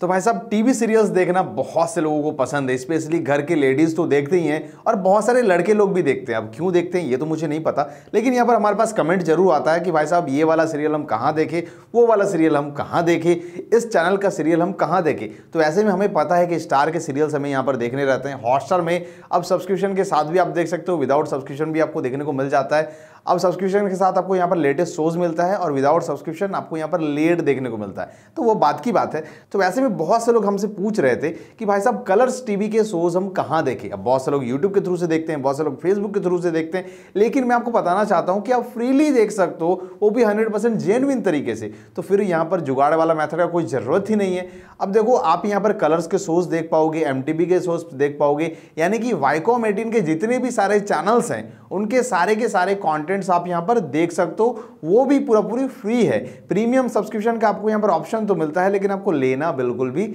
तो भाई साहब टीवी सीरियल्स देखना बहुत से लोगों को पसंद है स्पेशली घर के लेडीज़ तो देखते ही हैं और बहुत सारे लड़के लोग भी देखते हैं अब क्यों देखते हैं ये तो मुझे नहीं पता लेकिन यहाँ पर हमारे पास कमेंट जरूर आता है कि भाई साहब ये वाला सीरियल हम कहाँ देखें वो वाला सीरियल हम कहाँ देखें इस चैनल का सीरियल हम कहाँ देखें तो ऐसे में हमें पता है कि स्टार के सीरियल्स हमें यहाँ पर देखने रहते हैं हॉटस्टार में अब सब्सक्रिप्शन के साथ भी आप देख सकते हो विदाउट सब्सक्रिप्शन भी आपको देखने को मिल जाता है अब सब्सक्रिप्शन के साथ आपको यहाँ पर लेटेस्ट शोज़ मिलता है और विदाउट सब्सक्रिप्शन आपको यहाँ पर लेट देखने को मिलता है तो वो बात की बात है तो वैसे में बहुत से लोग हमसे पूछ रहे थे कि भाई साहब कलर्स टीवी के शोज हम कहाँ देखें अब बहुत से लोग यूट्यूब के थ्रू से देखते हैं बहुत से लोग फेसबुक के थ्रू से देखते हैं लेकिन मैं आपको बताना चाहता हूँ कि आप फ्रीली देख सकते हो वो भी हंड्रेड परसेंट जेनविन तरीके से तो फिर यहाँ पर जुगाड़ वाला मैथड का कोई ज़रूरत ही नहीं है अब देखो आप यहाँ पर कलर्स के शोज देख पाओगे एम के शोज देख पाओगे यानी कि वाइकॉम एटीन के जितने भी सारे चैनल्स हैं उनके सारे के सारे कॉन्टेंट्स आप यहाँ पर देख सकते हो वो भी पूरा पूरी फ्री है प्रीमियम सब्सक्रिप्शन का आपको यहाँ पर ऑप्शन तो मिलता है लेकिन आपको लेना बिल्कुल बिल्कुल भी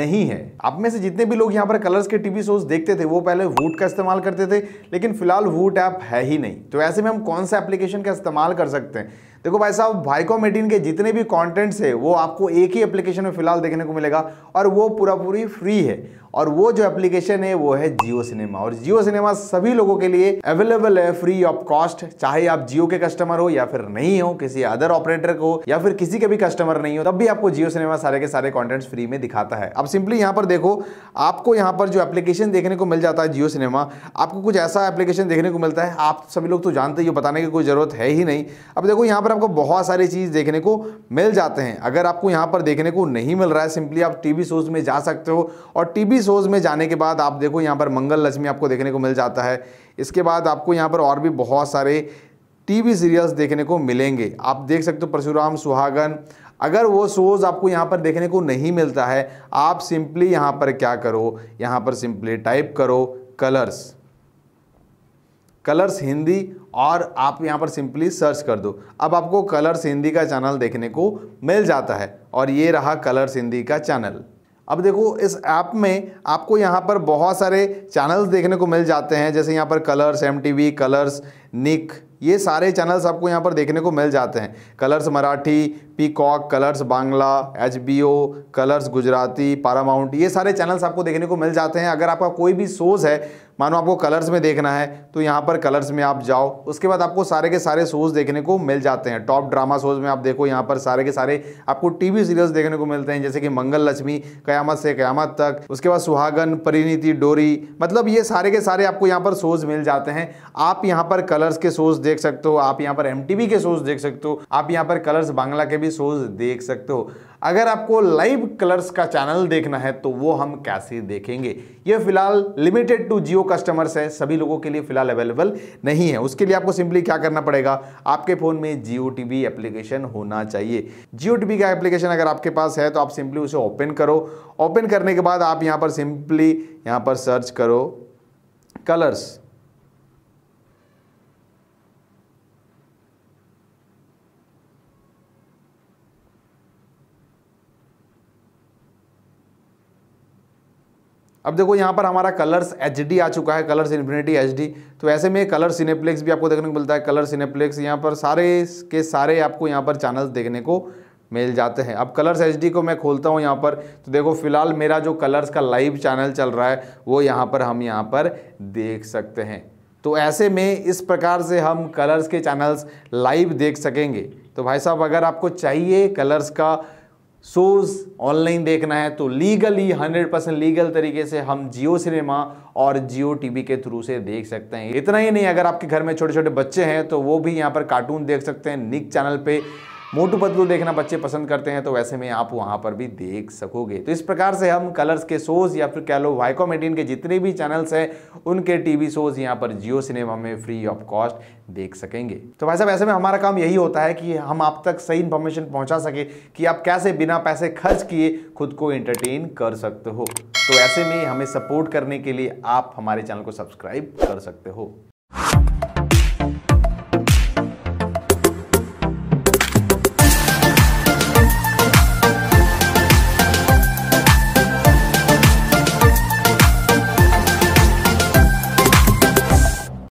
नहीं है आप में से जितने भी लोग यहाँ पर कलर्स के टीवी शोज देखते थे वो पहले वूट का इस्तेमाल करते थे लेकिन फिलहाल वूट ऐप है ही नहीं तो ऐसे में हम कौन सा एप्लीकेशन का इस्तेमाल कर सकते हैं देखो भाई साहब भाइकोमेडिन के जितने भी कॉन्टेंट्स है वो आपको एक ही एप्लीकेशन में फिलहाल देखने को मिलेगा और वो पूरा पूरी फ्री है और वो जो एप्लीकेशन है वो है जियो सिनेमा और जियो सिनेमा सभी लोगों के लिए अवेलेबल है फ्री ऑफ कॉस्ट चाहे आप जियो के कस्टमर हो या फिर नहीं हो किसी अदर ऑपरेटर को या फिर किसी के भी कस्टमर नहीं हो तब भी आपको जियो सिनेमा सारे के सारे कॉन्टेंट्स फ्री में दिखाता है अब सिंपली यहाँ पर देखो आपको यहाँ पर जो एप्लीकेशन देखने को मिल जाता है जियो सिनेमा आपको कुछ ऐसा एप्लीकेशन देखने को मिलता है आप सभी लोग तो जानते ही बताने की कोई जरूरत है ही नहीं अब देखो यहाँ पर पर आपको बहुत सारी चीज़ देखने को मिल जाते हैं अगर आपको यहाँ पर देखने को नहीं मिल रहा है सिंपली आप टीवी शोज़ में जा सकते हो और टीवी शोज़ में जाने के बाद आप देखो यहाँ पर मंगल लक्ष्मी आपको देखने को मिल जाता है इसके बाद आपको यहाँ पर और भी बहुत सारे टीवी सीरियल्स देखने को मिलेंगे आप देख सकते हो परशुराम सुहागन अगर वो शोज़ आपको यहाँ पर देखने को नहीं मिलता है आप सिंपली यहाँ पर क्या करो यहाँ पर सिंपली टाइप करो कलर्स कलर्स हिंदी और आप यहाँ पर सिंपली सर्च कर दो अब आपको कलर्स हिंदी का चैनल देखने को मिल जाता है और ये रहा कलर्स हिंदी का चैनल अब देखो इस ऐप में आपको यहाँ पर बहुत सारे चैनल्स देखने को मिल जाते हैं जैसे यहाँ पर कलर्स एम कलर्स निक ये सारे चैनल्स आपको यहाँ पर देखने को मिल जाते हैं Colors Marathi peacock Colors Bangla H Colors Gujarati Paramount ये सारे चैनल्स आपको देखने को मिल जाते हैं अगर आपका कोई भी शोज़ है मानो आपको कलर्स में देखना है तो यहाँ पर कलर्स में आप जाओ उसके बाद आपको सारे के सारे शोज़ देखने को मिल जाते हैं टॉप ड्रामा शोज़ में आप देखो यहाँ पर सारे के सारे आपको वी सीरियल्स देखने को मिलते हैं जैसे कि मंगल लक्ष्मी कयामत से क्यामत तक उसके बाद सुहागन परिणीति डोरी मतलब ये सारे के सारे आपको यहाँ पर शोज़ मिल जाते हैं आप यहाँ पर कलर्स के शोज देख सकते हो आप यहाँ पर एम के शोज देख सकते हो आप यहाँ पर कलर्स बांग्ला के भी शोज देख सकते हो अगर आपको लाइव कलर्स का चैनल देखना है तो वो हम कैसे देखेंगे ये फिलहाल लिमिटेड टू जियो कस्टमर्स है सभी लोगों के लिए फिलहाल अवेलेबल नहीं है उसके लिए आपको सिंपली क्या करना पड़ेगा आपके फ़ोन में जियो टी एप्लीकेशन होना चाहिए जियो टी का एप्लीकेशन अगर आपके पास है तो आप सिंपली उसे ओपन करो ओपन करने के बाद आप यहाँ पर सिंपली यहाँ पर सर्च करो कलर्स अब देखो यहाँ पर हमारा कलर्स एच आ चुका है कलर्स इन्फिनिटी एच तो ऐसे में कलर सिनेप्लेक्स भी आपको देखने को मिलता है कलर सिनेप्लेक्स यहाँ पर सारे के सारे आपको यहाँ पर चैनल्स देखने को मिल जाते हैं अब कलर्स एच को मैं खोलता हूँ यहाँ पर तो देखो फिलहाल मेरा जो कलर्स का लाइव चैनल चल रहा है वो यहाँ पर हम यहाँ पर देख सकते हैं तो ऐसे में इस प्रकार से हम कलर्स के चैनल्स लाइव देख सकेंगे तो भाई साहब अगर आपको चाहिए कलर्स का शोज़ ऑनलाइन देखना है तो लीगली 100 परसेंट लीगल तरीके से हम जियो सिनेमा और जियो टीवी के थ्रू से देख सकते हैं इतना ही नहीं अगर आपके घर में छोटे छोटे बच्चे हैं तो वो भी यहाँ पर कार्टून देख सकते हैं निक चैनल पे मोटू पतलू देखना बच्चे पसंद करते हैं तो वैसे में आप वहाँ पर भी देख सकोगे तो इस प्रकार से हम कलर्स के शोज़ या फिर कह लो वाईकॉम एटीन के जितने भी चैनल्स हैं उनके टीवी शोज़ यहाँ पर जियो सिनेमा में फ्री ऑफ कॉस्ट देख सकेंगे तो भाई साहब ऐसे में हमारा काम यही होता है कि हम आप तक सही इन्फॉर्मेशन पहुँचा सके कि आप कैसे बिना पैसे खर्च किए खुद को एंटरटेन कर सकते हो तो ऐसे में हमें सपोर्ट करने के लिए आप हमारे चैनल को सब्सक्राइब कर सकते हो